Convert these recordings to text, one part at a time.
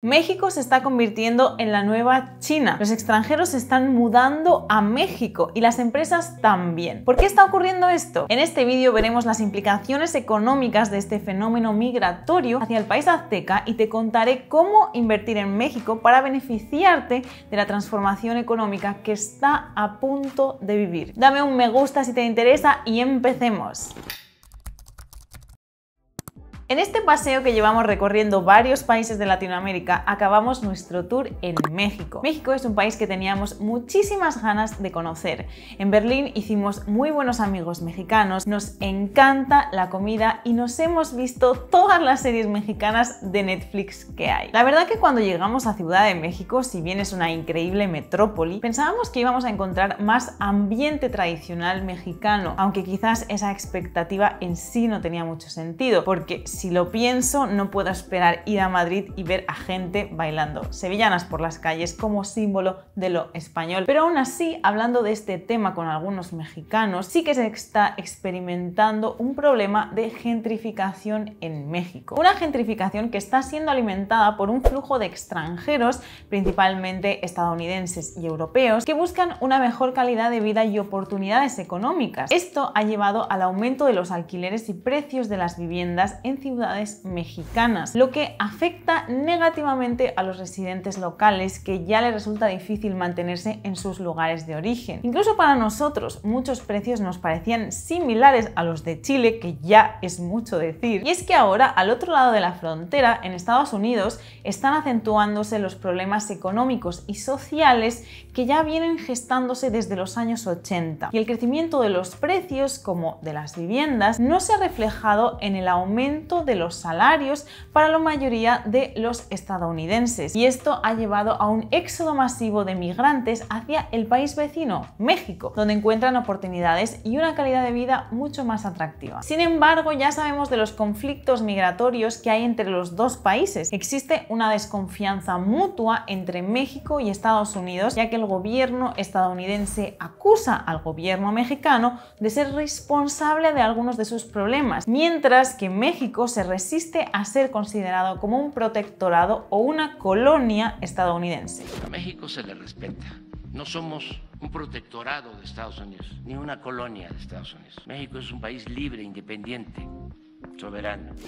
México se está convirtiendo en la nueva China. Los extranjeros se están mudando a México y las empresas también. ¿Por qué está ocurriendo esto? En este vídeo veremos las implicaciones económicas de este fenómeno migratorio hacia el país azteca y te contaré cómo invertir en México para beneficiarte de la transformación económica que está a punto de vivir. Dame un me gusta si te interesa y empecemos. En este paseo que llevamos recorriendo varios países de Latinoamérica, acabamos nuestro tour en México. México es un país que teníamos muchísimas ganas de conocer. En Berlín hicimos muy buenos amigos mexicanos, nos encanta la comida y nos hemos visto todas las series mexicanas de Netflix que hay. La verdad que cuando llegamos a Ciudad de México, si bien es una increíble metrópoli, pensábamos que íbamos a encontrar más ambiente tradicional mexicano, aunque quizás esa expectativa en sí no tenía mucho sentido, porque si lo pienso, no puedo esperar ir a Madrid y ver a gente bailando sevillanas por las calles como símbolo de lo español. Pero aún así, hablando de este tema con algunos mexicanos, sí que se está experimentando un problema de gentrificación en México. Una gentrificación que está siendo alimentada por un flujo de extranjeros, principalmente estadounidenses y europeos, que buscan una mejor calidad de vida y oportunidades económicas. Esto ha llevado al aumento de los alquileres y precios de las viviendas en ciudades mexicanas, lo que afecta negativamente a los residentes locales que ya les resulta difícil mantenerse en sus lugares de origen. Incluso para nosotros, muchos precios nos parecían similares a los de Chile, que ya es mucho decir. Y es que ahora, al otro lado de la frontera, en Estados Unidos, están acentuándose los problemas económicos y sociales que ya vienen gestándose desde los años 80. Y el crecimiento de los precios, como de las viviendas, no se ha reflejado en el aumento de los salarios para la mayoría de los estadounidenses y esto ha llevado a un éxodo masivo de migrantes hacia el país vecino, México, donde encuentran oportunidades y una calidad de vida mucho más atractiva. Sin embargo, ya sabemos de los conflictos migratorios que hay entre los dos países. Existe una desconfianza mutua entre México y Estados Unidos, ya que el gobierno estadounidense acusa al gobierno mexicano de ser responsable de algunos de sus problemas, mientras que México se resiste a ser considerado como un protectorado o una colonia estadounidense. A México se le respeta. No somos un protectorado de Estados Unidos, ni una colonia de Estados Unidos. México es un país libre, independiente,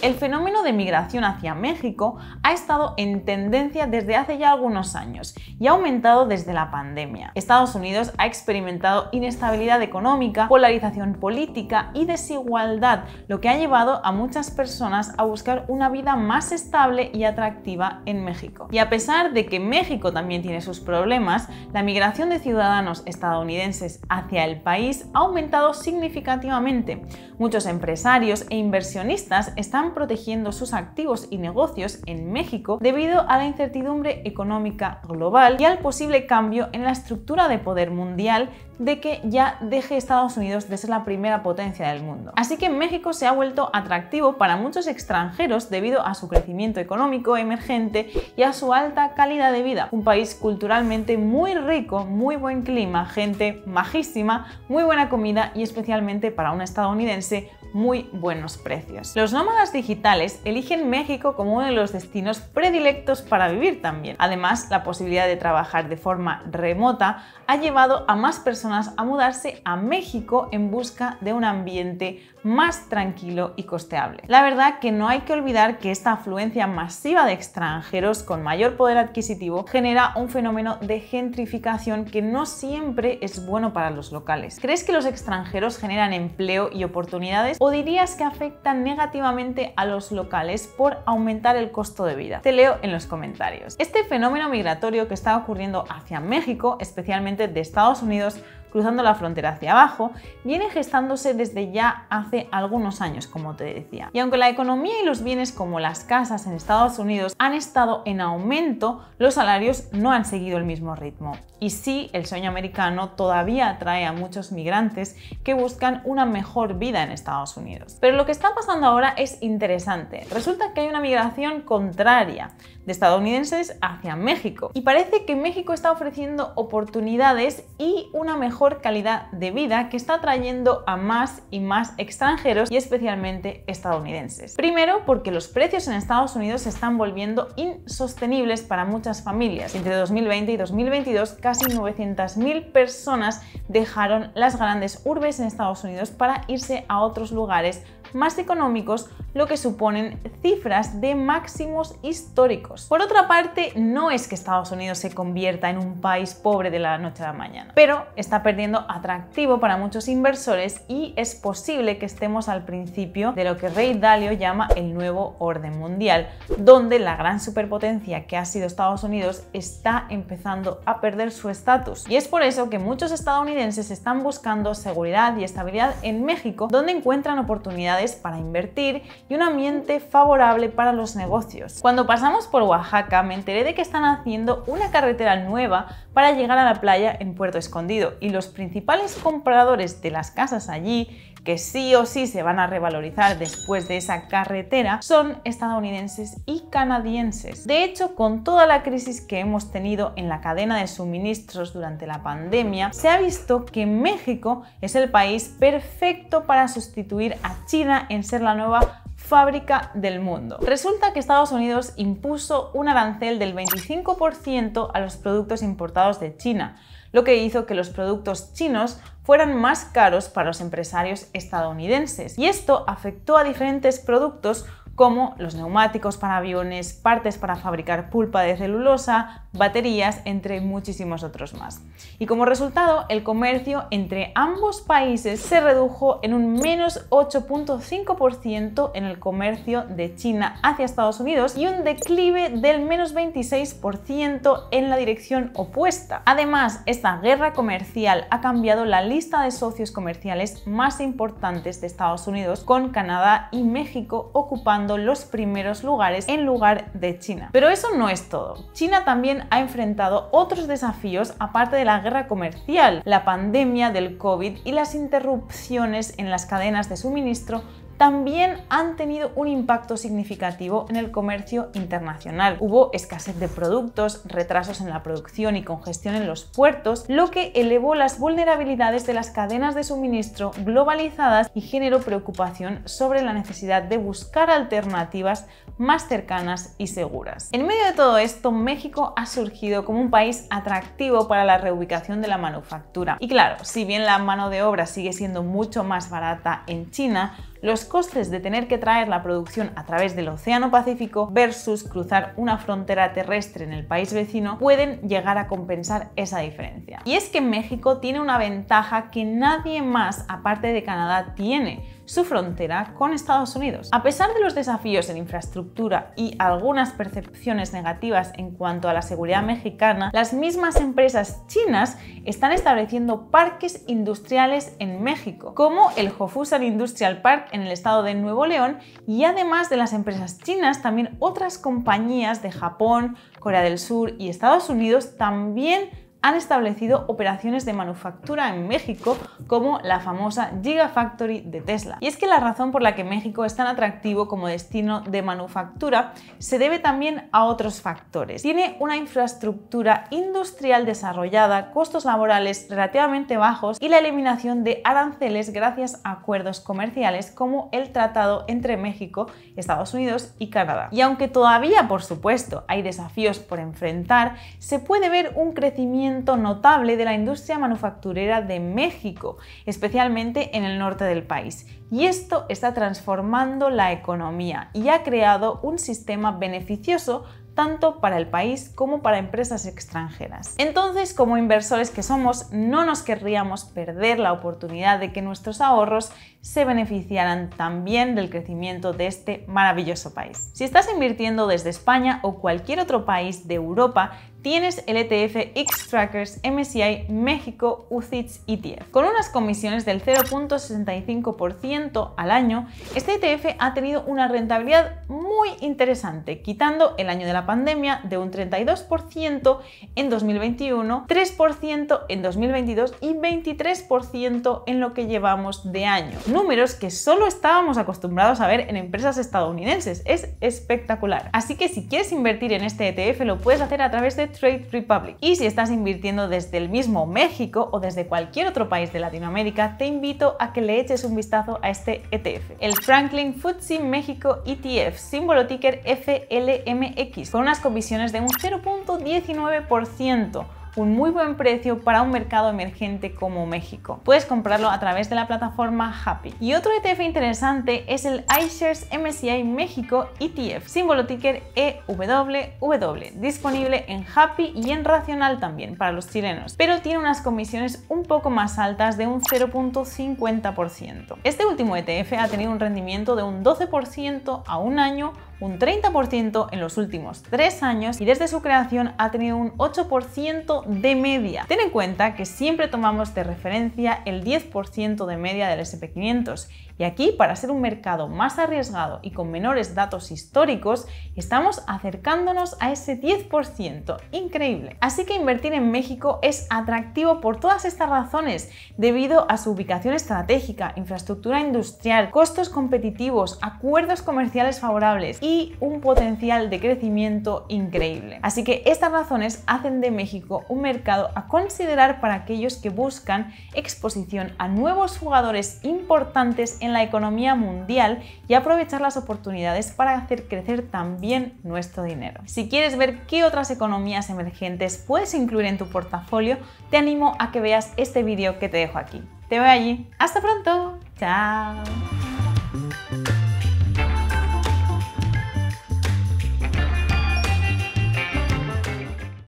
el fenómeno de migración hacia México ha estado en tendencia desde hace ya algunos años y ha aumentado desde la pandemia. Estados Unidos ha experimentado inestabilidad económica, polarización política y desigualdad, lo que ha llevado a muchas personas a buscar una vida más estable y atractiva en México. Y a pesar de que México también tiene sus problemas, la migración de ciudadanos estadounidenses hacia el país ha aumentado significativamente. Muchos empresarios e inversionistas están protegiendo sus activos y negocios en México debido a la incertidumbre económica global y al posible cambio en la estructura de poder mundial de que ya deje Estados Unidos de ser la primera potencia del mundo. Así que México se ha vuelto atractivo para muchos extranjeros debido a su crecimiento económico emergente y a su alta calidad de vida. Un país culturalmente muy rico, muy buen clima, gente majísima, muy buena comida y especialmente para un estadounidense muy buenos precios. Los nómadas digitales eligen México como uno de los destinos predilectos para vivir también. Además, la posibilidad de trabajar de forma remota ha llevado a más personas a mudarse a México en busca de un ambiente más tranquilo y costeable. La verdad que no hay que olvidar que esta afluencia masiva de extranjeros con mayor poder adquisitivo genera un fenómeno de gentrificación que no siempre es bueno para los locales. ¿Crees que los extranjeros generan empleo y oportunidades? o dirías que afecta negativamente a los locales por aumentar el costo de vida? Te leo en los comentarios. Este fenómeno migratorio que está ocurriendo hacia México, especialmente de Estados Unidos, cruzando la frontera hacia abajo, viene gestándose desde ya hace algunos años, como te decía. Y aunque la economía y los bienes como las casas en Estados Unidos han estado en aumento, los salarios no han seguido el mismo ritmo. Y sí, el sueño americano todavía atrae a muchos migrantes que buscan una mejor vida en Estados Unidos. Pero lo que está pasando ahora es interesante. Resulta que hay una migración contraria de estadounidenses hacia México. Y parece que México está ofreciendo oportunidades y una mejor calidad de vida que está atrayendo a más y más extranjeros y especialmente estadounidenses. Primero, porque los precios en Estados Unidos se están volviendo insostenibles para muchas familias. Entre 2020 y 2022, casi 900.000 personas dejaron las grandes urbes en Estados Unidos para irse a otros lugares más económicos lo que suponen cifras de máximos históricos. Por otra parte, no es que Estados Unidos se convierta en un país pobre de la noche a la mañana, pero está perdiendo atractivo para muchos inversores y es posible que estemos al principio de lo que Ray Dalio llama el nuevo orden mundial, donde la gran superpotencia que ha sido Estados Unidos está empezando a perder su estatus. Y es por eso que muchos estadounidenses están buscando seguridad y estabilidad en México, donde encuentran oportunidades para invertir y un ambiente favorable para los negocios. Cuando pasamos por Oaxaca me enteré de que están haciendo una carretera nueva para llegar a la playa en Puerto Escondido y los principales compradores de las casas allí que sí o sí se van a revalorizar después de esa carretera son estadounidenses y canadienses. De hecho, con toda la crisis que hemos tenido en la cadena de suministros durante la pandemia, se ha visto que México es el país perfecto para sustituir a China en ser la nueva fábrica del mundo. Resulta que Estados Unidos impuso un arancel del 25% a los productos importados de China, lo que hizo que los productos chinos fueran más caros para los empresarios estadounidenses. Y esto afectó a diferentes productos como los neumáticos para aviones, partes para fabricar pulpa de celulosa, baterías, entre muchísimos otros más. Y como resultado, el comercio entre ambos países se redujo en un menos 8.5% en el comercio de China hacia Estados Unidos y un declive del menos 26% en la dirección opuesta. Además, esta guerra comercial ha cambiado la lista de socios comerciales más importantes de Estados Unidos con Canadá y México ocupando los primeros lugares en lugar de China. Pero eso no es todo. China también ha ha enfrentado otros desafíos aparte de la guerra comercial, la pandemia del COVID y las interrupciones en las cadenas de suministro también han tenido un impacto significativo en el comercio internacional. Hubo escasez de productos, retrasos en la producción y congestión en los puertos, lo que elevó las vulnerabilidades de las cadenas de suministro globalizadas y generó preocupación sobre la necesidad de buscar alternativas más cercanas y seguras. En medio de todo esto, México ha surgido como un país atractivo para la reubicación de la manufactura. Y claro, si bien la mano de obra sigue siendo mucho más barata en China, los costes de tener que traer la producción a través del Océano Pacífico versus cruzar una frontera terrestre en el país vecino pueden llegar a compensar esa diferencia. Y es que México tiene una ventaja que nadie más aparte de Canadá tiene su frontera con Estados Unidos. A pesar de los desafíos en infraestructura y algunas percepciones negativas en cuanto a la seguridad mexicana, las mismas empresas chinas están estableciendo parques industriales en México, como el Hofusan Industrial Park en el estado de Nuevo León y además de las empresas chinas, también otras compañías de Japón, Corea del Sur y Estados Unidos también han establecido operaciones de manufactura en México como la famosa Gigafactory de Tesla. Y es que la razón por la que México es tan atractivo como destino de manufactura se debe también a otros factores. Tiene una infraestructura industrial desarrollada, costos laborales relativamente bajos y la eliminación de aranceles gracias a acuerdos comerciales como el tratado entre México, Estados Unidos y Canadá. Y aunque todavía, por supuesto, hay desafíos por enfrentar, se puede ver un crecimiento notable de la industria manufacturera de México, especialmente en el norte del país. Y esto está transformando la economía y ha creado un sistema beneficioso tanto para el país como para empresas extranjeras. Entonces, como inversores que somos, no nos querríamos perder la oportunidad de que nuestros ahorros se beneficiaran también del crecimiento de este maravilloso país. Si estás invirtiendo desde España o cualquier otro país de Europa, tienes el ETF X-Trackers MSCI México UCITS ETF. Con unas comisiones del 0.65% al año, este ETF ha tenido una rentabilidad muy interesante, quitando el año de la pandemia de un 32% en 2021, 3% en 2022 y 23% en lo que llevamos de año. Números que solo estábamos acostumbrados a ver en empresas estadounidenses. Es espectacular. Así que si quieres invertir en este ETF, lo puedes hacer a través de Trade Republic. Y si estás invirtiendo desde el mismo México o desde cualquier otro país de Latinoamérica, te invito a que le eches un vistazo a este ETF, el Franklin FTSE México ETF, símbolo ticker FLMX, con unas comisiones de un 0.19% un muy buen precio para un mercado emergente como México. Puedes comprarlo a través de la plataforma Happy. Y otro ETF interesante es el iShares MSCI México ETF, símbolo ticker EWW, disponible en Happy y en Racional también para los chilenos, pero tiene unas comisiones un poco más altas de un 0.50%. Este último ETF ha tenido un rendimiento de un 12% a un año un 30% en los últimos 3 años y desde su creación ha tenido un 8% de media. Ten en cuenta que siempre tomamos de referencia el 10% de media del SP500 y aquí, para ser un mercado más arriesgado y con menores datos históricos, estamos acercándonos a ese 10%. Increíble. Así que invertir en México es atractivo por todas estas razones, debido a su ubicación estratégica, infraestructura industrial, costos competitivos, acuerdos comerciales favorables y un potencial de crecimiento increíble. Así que estas razones hacen de México un mercado a considerar para aquellos que buscan exposición a nuevos jugadores importantes en la economía mundial y aprovechar las oportunidades para hacer crecer también nuestro dinero. Si quieres ver qué otras economías emergentes puedes incluir en tu portafolio, te animo a que veas este vídeo que te dejo aquí. Te veo allí. Hasta pronto. Chao.